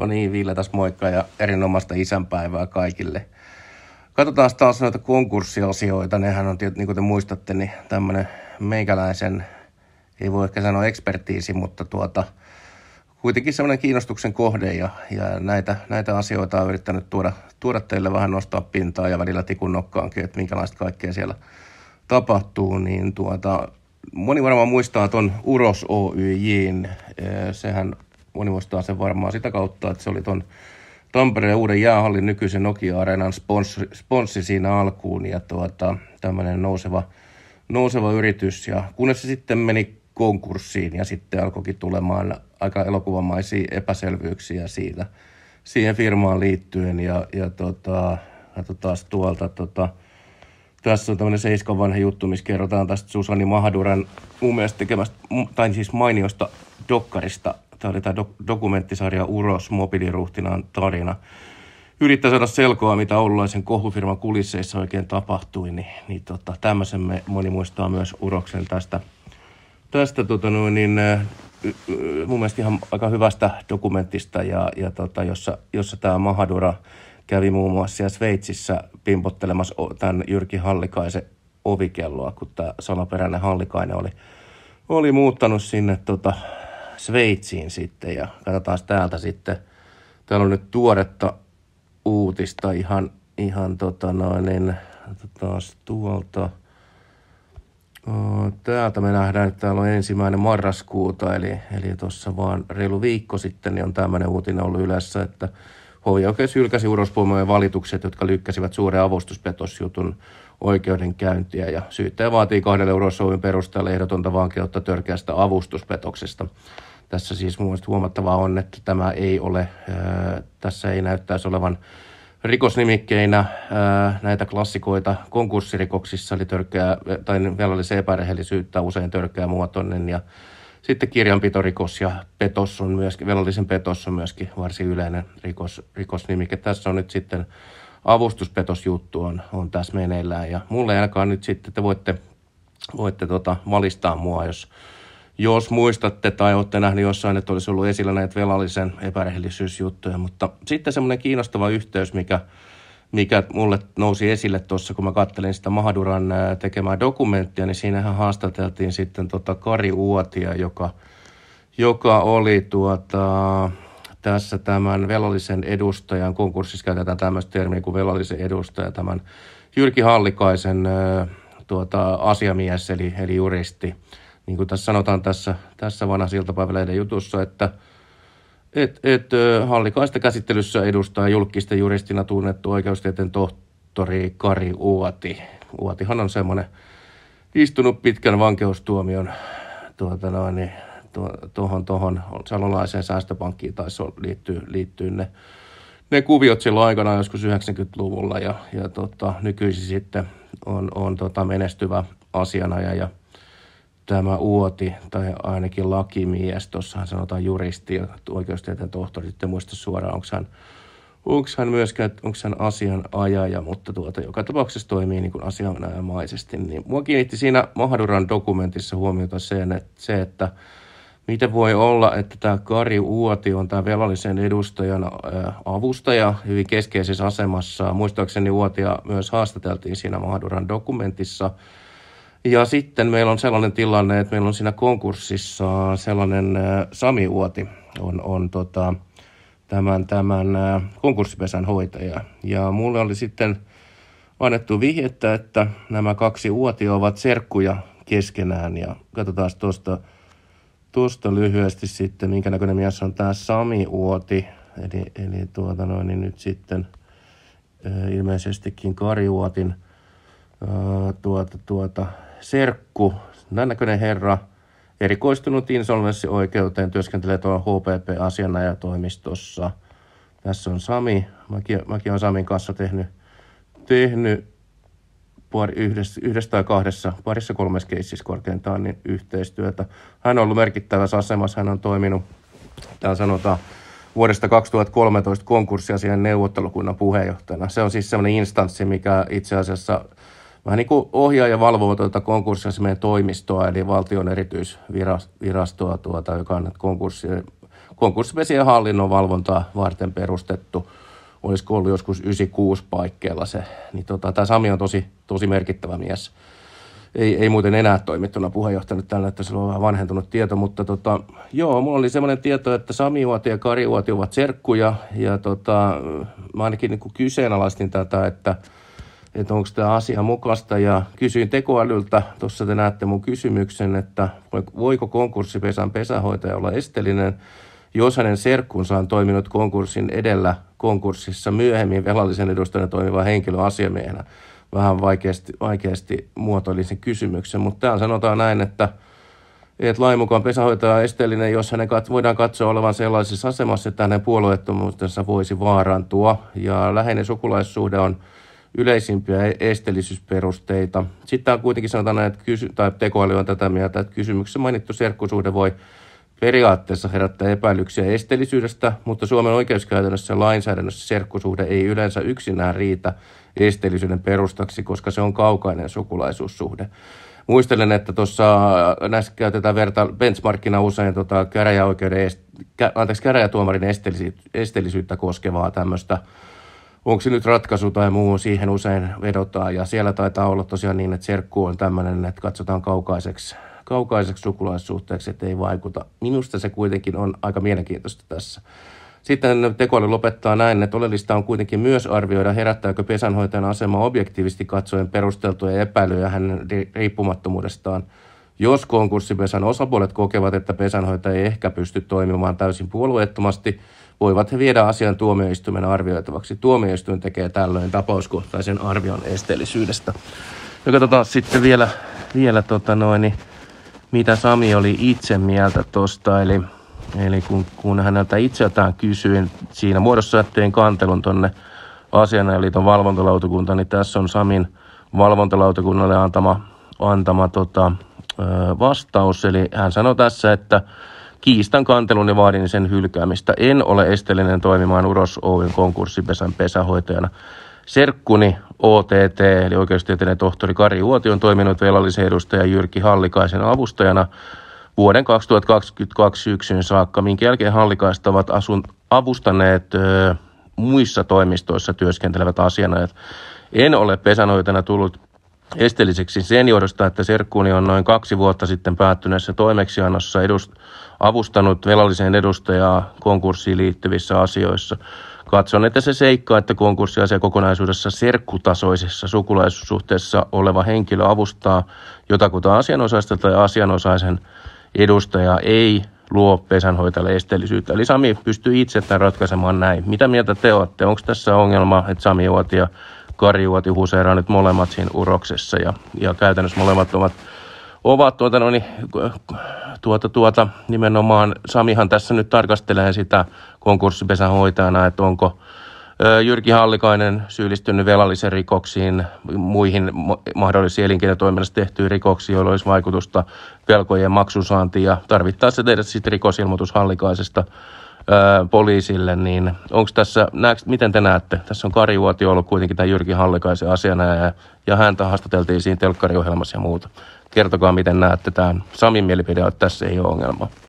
No niin, Ville tässä moikka ja erinomaista isänpäivää kaikille. Katsotaan taas noita konkurssiasioita. Nehän on, niin kuin te muistatte, niin tämmöinen meikäläisen, ei voi ehkä sanoa ekspertiisi, mutta tuota, kuitenkin semmoinen kiinnostuksen kohde ja, ja näitä, näitä asioita on yrittänyt tuoda, tuoda teille vähän nostaa pintaa ja välillä tikun nokkaankin, että minkälaista kaikkea siellä tapahtuu, niin tuota, moni varmaan muistaa tuon Uros Oyjin, eh, sehän moni muistaa sen varmaan sitä kautta, että se oli tuon Tampereen uuden jäähallin nykyisen Nokia-areenan sponssi, sponssi siinä alkuun ja tuota, tämmöinen nouseva, nouseva yritys. Ja kunnes se sitten meni konkurssiin ja sitten alkoikin tulemaan aika elokuvamaisia epäselvyyksiä siitä, siihen firmaan liittyen. Ja, ja tuota, taas tuolta, tuota, tässä on tämmöinen seiskan vanha juttu, missä kerrotaan tästä Susani Mahduran mun mielestä tekemästä, tai siis mainiosta dokkarista Tämä oli tämä dokumenttisarja Uros, mobiiliruhtinaan tarina. Yrittää saada selkoa, mitä oululaisen kohufirman kulisseissa oikein tapahtui, niin, niin tota, tämmöisen me moni muistaa myös Uroksen tästä, tästä tota noin, niin, mun mielestä ihan aika hyvästä dokumentista, ja, ja tota, jossa, jossa tämä Mahadura kävi muun muassa siellä Sveitsissä pimpottelemassa tämän Jyrki Hallikaisen ovikelloa, kun tämä salaperäinen Hallikainen oli, oli muuttanut sinne tota, Sveitsiin sitten ja katsotaan täältä sitten. Täällä on nyt tuoretta uutista ihan, ihan tota noin, niin, taas tuolta. Täältä me nähdään, että täällä on ensimmäinen marraskuuta, eli, eli tuossa vaan reilu viikko sitten niin on tämmöinen uutinen ollut yleensä, että HJ-oikeus hylkäsi urospuomojen valitukset, jotka lykkäsivät suuren avustuspetosjutun oikeudenkäyntiä ja syyttäjä vaatii kahdelle urossuomin perusteella ehdotonta vankeutta törkeästä avustuspetoksesta. Tässä siis mun huomattavaa on, että tämä ei ole, tässä ei näyttäisi olevan rikosnimikkeinä näitä klassikoita konkurssirikoksissa, eli törkeä, tai velallisen epärehellisyyttä usein törkeä muotoinen ja sitten kirjanpitorikos ja petos on myöskin, velallisen petos on myöskin varsin yleinen rikos, rikosnimike. Tässä on nyt sitten avustuspetosjuttu on, on tässä meneillään ja mulle ainakaan nyt sitten te voitte, voitte tota, valistaa mua, jos, jos muistatte tai olette nähneet jossain, että olisi ollut esillä näitä velallisen epärehellisyysjuttuja. Mutta sitten semmoinen kiinnostava yhteys, mikä, mikä mulle nousi esille tuossa, kun mä kattelin sitä Mahduran tekemää dokumenttia, niin siinähän haastateltiin sitten tota Kari Uotia, joka, joka oli tuota, tässä tämän velallisen edustajan, konkurssissa käytetään tämmöistä termiä kuin velallisen edustaja, tämän Jyrki Hallikaisen tuota, asiamies eli, eli juristi – niin kuin tässä sanotaan tässä, tässä vanhassa iltapäivälehden jutussa, että et, et, hallikaista käsittelyssä edustaa julkisten juristina tunnettu oikeustieteen tohtori Kari Uoti. Uotihan on semmoinen istunut pitkän vankeustuomion tuota noin, niin tuohon, tuohon salolaiseen säästöpankkiin tai liittyy, liittyy ne, ne kuviot silloin aikana joskus 90-luvulla ja, ja tota, nykyisin sitten on, on tota menestyvä asianajaja ja tämä Uoti, tai ainakin lakimies, tuossahan sanotaan juristi, oikeustieteen tohtori, sitten muista suoraan, onko hän, onko hän myöskään, onko hän asianajaja, mutta tuota, joka tapauksessa toimii niin kuin asianajamaisesti. Niin mua kiinnitti siinä Mahduran dokumentissa huomiota sen, että se, että miten voi olla, että tämä Kari Uoti on tämä velallisen edustajan äh, avustaja hyvin keskeisessä asemassa. Muistaakseni Uotia myös haastateltiin siinä Mahduran dokumentissa – ja sitten meillä on sellainen tilanne, että meillä on siinä konkurssissa sellainen äh, Sami Uoti on, on tota, tämän, tämän äh, konkurssipesän hoitaja. Ja mulle oli sitten annettu vihjettä, että nämä kaksi uotia ovat serkkuja keskenään ja katsotaan tuosta tuosta lyhyesti sitten, minkä näköinen mies on tämä Sami Uoti, eli, eli tuota noin, niin nyt sitten äh, ilmeisestikin Kari Uotin tuota, tuota, serkku, näköinen herra, erikoistunut insolvenssioikeuteen, työskentelee tuolla HPP-asianajatoimistossa. Tässä on Sami, mäkin, mäkin olen Samin kanssa tehnyt, tehnyt pari, yhdessä, yhdessä tai kahdessa, parissa kolmessa keississä korkeintaan niin yhteistyötä. Hän on ollut merkittävässä asemassa, hän on toiminut, täällä sanotaan, vuodesta 2013 konkurssiasian neuvottelukunnan puheenjohtajana. Se on siis sellainen instanssi, mikä itse asiassa vähän niin kuin ohjaa ja valvoo tuota konkurssiasiamiehen toimistoa, eli valtion erityisvirastoa, tuota, joka on konkurssi, konkurssivesien hallinnon valvontaa varten perustettu. Olisiko ollut joskus 96 paikkeilla se. Niin tota, tämä Sami on tosi, tosi merkittävä mies. Ei, ei muuten enää toimittuna puheenjohtajana tällä, että sillä on vähän vanhentunut tieto, mutta tota, joo, mulla oli semmoinen tieto, että Sami Uoti ja Kari Uoti ovat serkkuja, ja tota, mä ainakin niin kyseenalaistin tätä, että – että onko tämä asia mukasta. Ja kysyin tekoälyltä, tuossa te näette mun kysymyksen, että voiko konkurssipesän pesähoitaja olla estellinen, jos hänen serkkunsa on toiminut konkurssin edellä konkurssissa myöhemmin velallisen edustajana toimiva henkilö asiamiehenä. Vähän vaikeasti, vaikeasti muotoilin sen kysymyksen, mutta täällä sanotaan näin, että että lain mukaan pesähoitaja on esteellinen, jos hänen kat- voidaan katsoa olevan sellaisessa asemassa, että hänen puolueettomuutensa voisi vaarantua. Ja läheinen sukulaissuhde on yleisimpiä e-, esteellisyysperusteita. Sitten on kuitenkin sanotaan, että kysy- tai tekoäly on tätä mieltä, että kysymyksessä mainittu serkkusuhde voi periaatteessa herättää epäilyksiä esteellisyydestä, mutta Suomen oikeuskäytännössä ja lainsäädännössä serkkusuhde ei yleensä yksinään riitä esteellisyyden perustaksi, koska se on kaukainen sukulaisuussuhde. Muistelen, että tuossa äh, näissä käytetään verta, benchmarkina usein tota käräjäoikeuden, anteeksi, käräjätuomarin esteellisyyttä koskevaa tämmöistä onko se nyt ratkaisu tai muu, siihen usein vedotaan. Ja siellä taitaa olla tosiaan niin, että serkku on tämmöinen, että katsotaan kaukaiseksi, kaukaiseksi sukulaissuhteeksi, että ei vaikuta. Minusta se kuitenkin on aika mielenkiintoista tässä. Sitten tekoäly lopettaa näin, että oleellista on kuitenkin myös arvioida, herättääkö pesänhoitajan asema objektiivisesti katsoen perusteltuja epäilyjä hänen riippumattomuudestaan. Jos konkurssipesän osapuolet kokevat, että pesänhoitaja ei ehkä pysty toimimaan täysin puolueettomasti – voivat viedä asian tuomioistuimen arvioitavaksi. Tuomioistuin tekee tällöin tapauskohtaisen arvion esteellisyydestä. Ja katsotaan sitten vielä, vielä tota noin, niin mitä Sami oli itse mieltä tuosta. Eli, eli kun, kun häneltä itseltään kysyin siinä muodossa, että tein kantelun tuonne Asianajaliiton valvontalautakuntaan, niin tässä on Samin valvontalautakunnalle antama, antama tota, vastaus. Eli hän sanoi tässä, että Kiistan kantelun ja vaadin sen hylkäämistä. En ole estellinen toimimaan Uros Oyn konkurssipesän pesähoitajana. Serkkuni OTT, eli oikeustieteellinen tohtori Kari Uoti, on toiminut velallisen edustaja Jyrki Hallikaisen avustajana vuoden 2022 syksyn saakka, minkä jälkeen Hallikaista ovat asun, avustaneet ö, muissa toimistoissa työskentelevät asianajat. En ole pesänhoitajana tullut esteelliseksi sen johdosta, että Serkkuuni on noin kaksi vuotta sitten päättyneessä toimeksiannossa edust- avustanut velalliseen edustajaa konkurssiin liittyvissä asioissa. Katson, että se seikka, että konkurssiasia kokonaisuudessa serkkutasoisessa sukulaisuussuhteessa oleva henkilö avustaa jotakuta asianosaista tai asianosaisen edustajaa, ei luo pesänhoitajalle esteellisyyttä. Eli Sami pystyy itse tämän ratkaisemaan näin. Mitä mieltä te olette? Onko tässä ongelma, että Sami Uotia Kariuati nyt molemmat siinä uroksessa ja, ja käytännössä molemmat ovat, ovat tuota, no niin, tuota, tuota, nimenomaan Samihan tässä nyt tarkastelee sitä konkurssipesän hoitajana, että onko Jyrki Hallikainen syyllistynyt velallisen rikoksiin, muihin mahdollisiin elinkeinotoiminnassa tehtyihin rikoksiin, joilla olisi vaikutusta velkojen maksusaantiin ja tarvittaessa tehdä sitten rikosilmoitus Hallikaisesta poliisille, niin onko tässä, näetkö, miten te näette? Tässä on Kari Vuotio ollut kuitenkin tämä Jyrki Hallikaisen asiana ja, ja häntä haastateltiin siinä telkkariohjelmassa ja muuta. Kertokaa, miten näette tämän. Samin mielipide, että tässä ei ole ongelma.